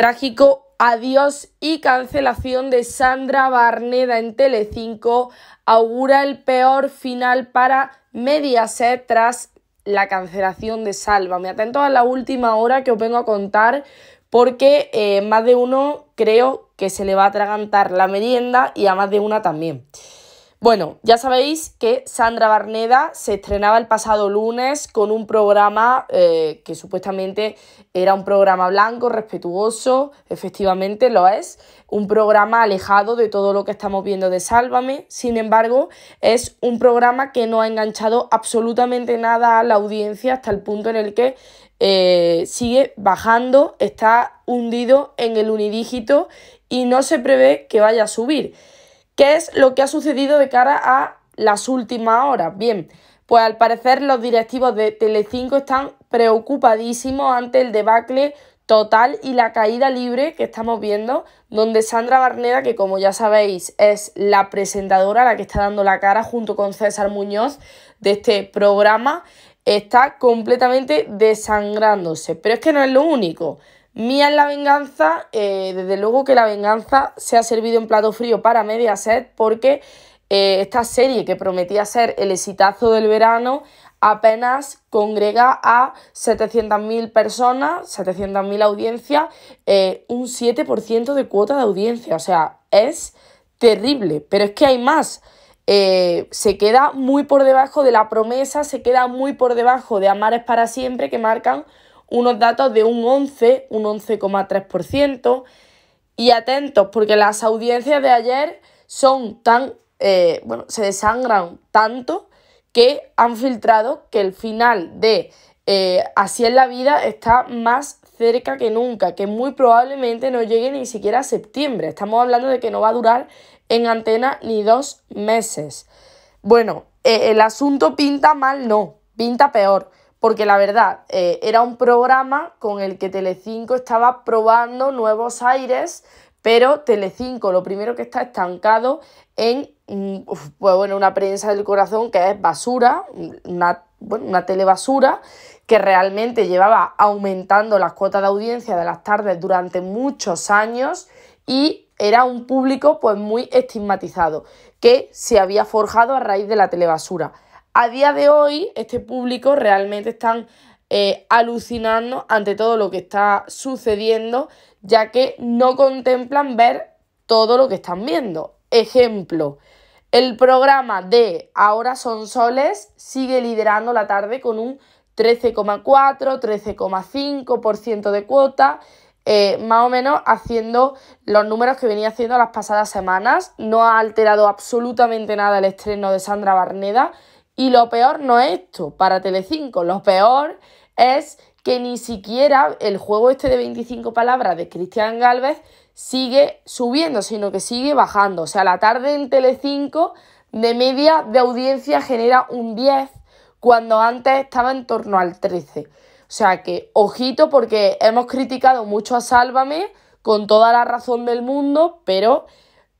Trágico adiós y cancelación de Sandra Barneda en Telecinco augura el peor final para Mediaset tras la cancelación de Salva. Me atento a la última hora que os vengo a contar porque eh, más de uno creo que se le va a atragantar la merienda y a más de una también. Bueno, ya sabéis que Sandra Barneda se estrenaba el pasado lunes con un programa eh, que supuestamente era un programa blanco, respetuoso, efectivamente lo es, un programa alejado de todo lo que estamos viendo de Sálvame, sin embargo es un programa que no ha enganchado absolutamente nada a la audiencia hasta el punto en el que eh, sigue bajando, está hundido en el unidígito y no se prevé que vaya a subir. ¿Qué es lo que ha sucedido de cara a las últimas horas? Bien, pues al parecer los directivos de Telecinco están preocupadísimos ante el debacle total y la caída libre que estamos viendo, donde Sandra Barneda, que como ya sabéis es la presentadora, la que está dando la cara junto con César Muñoz de este programa, está completamente desangrándose. Pero es que no es lo único. Mía en la venganza, eh, desde luego que la venganza se ha servido en plato frío para Mediaset porque eh, esta serie que prometía ser el exitazo del verano apenas congrega a 700.000 personas, 700.000 audiencias, eh, un 7% de cuota de audiencia. O sea, es terrible, pero es que hay más. se queda muy por debajo de la promesa, se queda muy por debajo de Amares para siempre, que marcan unos datos de un 11, un 11,3%. Y atentos, porque las audiencias de ayer son tan, eh, bueno, se desangran tanto que han filtrado que el final de eh, Así es la vida está más cerca que nunca, que muy probablemente no llegue ni siquiera a septiembre. Estamos hablando de que no va a durar en antena ni dos meses. Bueno, eh, el asunto pinta mal, no, pinta peor porque la verdad eh, era un programa con el que Telecinco estaba probando nuevos aires, pero Telecinco lo primero que está estancado en mm, pues bueno, una prensa del corazón que es basura, una, una telebasura que realmente llevaba aumentando las cuotas de audiencia de las tardes durante muchos años y era un público pues muy estigmatizado que se había forjado a raíz de la telebasura. A día de hoy, este público realmente están eh, alucinando ante todo lo que está sucediendo, ya que no contemplan ver todo lo que están viendo. Ejemplo, el programa de Ahora son soles sigue liderando la tarde con un 13,4, 13,5% de cuota, eh, más o menos haciendo los números que venía haciendo las pasadas semanas. No ha alterado absolutamente nada el estreno de Sandra Barneda y lo peor no es esto para Telecinco, lo peor es que ni siquiera el juego este de 25 palabras de Cristian Galvez sigue subiendo, sino que sigue bajando. O sea, la tarde en Telecinco de media de audiencia genera un 10 cuando antes estaba en torno al 13. O sea que, ojito, porque hemos criticado mucho a Sálvame con toda la razón del mundo, pero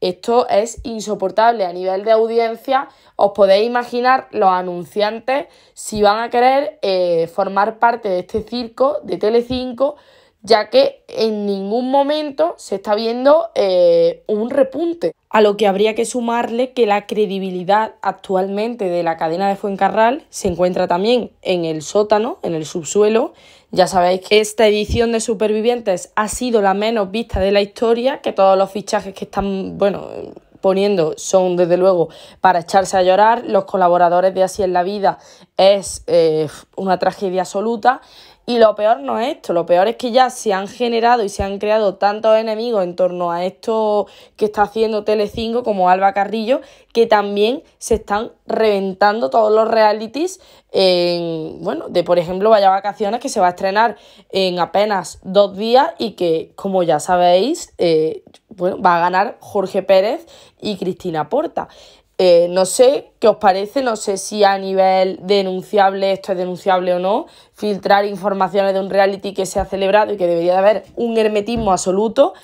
esto es insoportable a nivel de audiencia. Os podéis imaginar los anunciantes si van a querer eh, formar parte de este circo de Telecinco 5 ya que en ningún momento se está viendo eh, un repunte. A lo que habría que sumarle que la credibilidad actualmente de la cadena de Fuencarral se encuentra también en el sótano, en el subsuelo. Ya sabéis que esta edición de Supervivientes ha sido la menos vista de la historia, que todos los fichajes que están, bueno, poniendo son desde luego para echarse a llorar. Los colaboradores de Así es la Vida es eh, una tragedia absoluta y lo peor no es esto, lo peor es que ya se han generado y se han creado tantos enemigos en torno a esto que está haciendo Telecinco como Alba Carrillo, que también se están reventando todos los realities en, bueno, de por ejemplo Vaya Vacaciones que se va a estrenar en apenas dos días y que, como ya sabéis, eh, bueno, va a ganar Jorge Pérez y Cristina Porta. Eh, no sé qué os parece, no sé si a nivel denunciable esto es denunciable o no, filtrar informaciones de un reality que se ha celebrado y que debería de haber un hermetismo absoluto,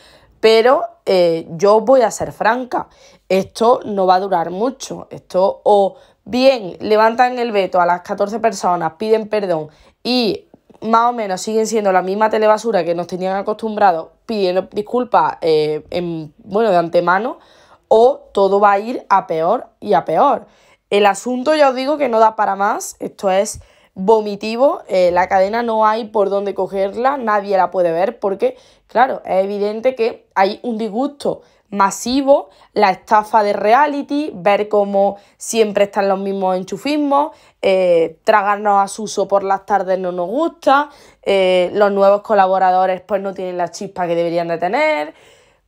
pero eh, yo voy a ser franca, esto no va a durar mucho, esto o bien levantan el veto a las 14 personas, piden perdón y más o menos siguen siendo la misma telebasura que nos tenían acostumbrados pidiendo disculpas eh, en, bueno, de antemano, o todo va a ir a peor y a peor. El asunto ya os digo que no da para más, esto es vomitivo, eh, la cadena no hay por dónde cogerla, nadie la puede ver porque, claro, es evidente que hay un disgusto masivo, la estafa de reality, ver cómo siempre están los mismos enchufismos, eh, tragarnos a suso por las tardes no nos gusta, eh, los nuevos colaboradores pues no tienen la chispa que deberían de tener.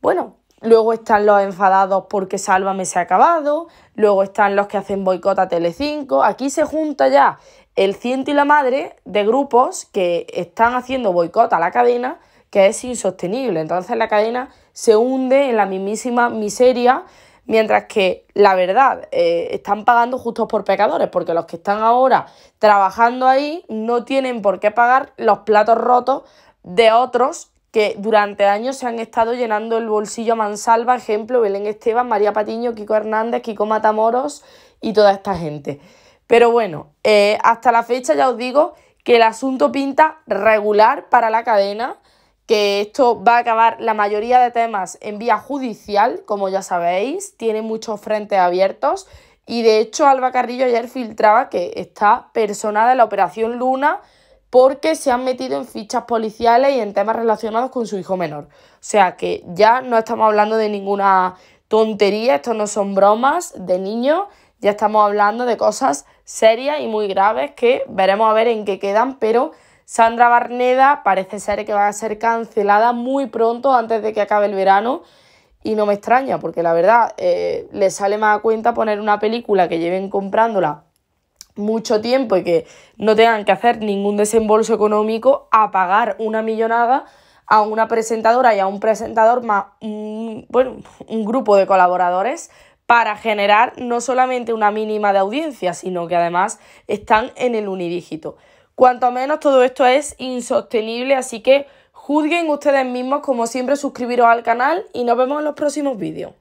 Bueno, Luego están los enfadados porque Sálvame se ha acabado. Luego están los que hacen boicot a Telecinco. Aquí se junta ya el ciento y la madre de grupos que están haciendo boicot a la cadena, que es insostenible. Entonces la cadena se hunde en la mismísima miseria, mientras que la verdad eh, están pagando justos por pecadores, porque los que están ahora trabajando ahí no tienen por qué pagar los platos rotos de otros que durante años se han estado llenando el bolsillo a mansalva, ejemplo, Belén Esteban, María Patiño, Kiko Hernández, Kiko Matamoros y toda esta gente. Pero bueno, eh, hasta la fecha ya os digo que el asunto pinta regular para la cadena, que esto va a acabar la mayoría de temas en vía judicial, como ya sabéis, tiene muchos frentes abiertos y de hecho Alba Carrillo ayer filtraba que está personada en la operación Luna porque se han metido en fichas policiales y en temas relacionados con su hijo menor. O sea que ya no estamos hablando de ninguna tontería, esto no son bromas de niños, ya estamos hablando de cosas serias y muy graves que veremos a ver en qué quedan, pero Sandra Barneda parece ser que va a ser cancelada muy pronto antes de que acabe el verano. Y no me extraña, porque la verdad eh, le sale más a cuenta poner una película que lleven comprándola mucho tiempo y que no tengan que hacer ningún desembolso económico a pagar una millonada a una presentadora y a un presentador más bueno, un grupo de colaboradores para generar no solamente una mínima de audiencia, sino que además están en el unidígito. Cuanto menos todo esto es insostenible, así que juzguen ustedes mismos, como siempre suscribiros al canal y nos vemos en los próximos vídeos.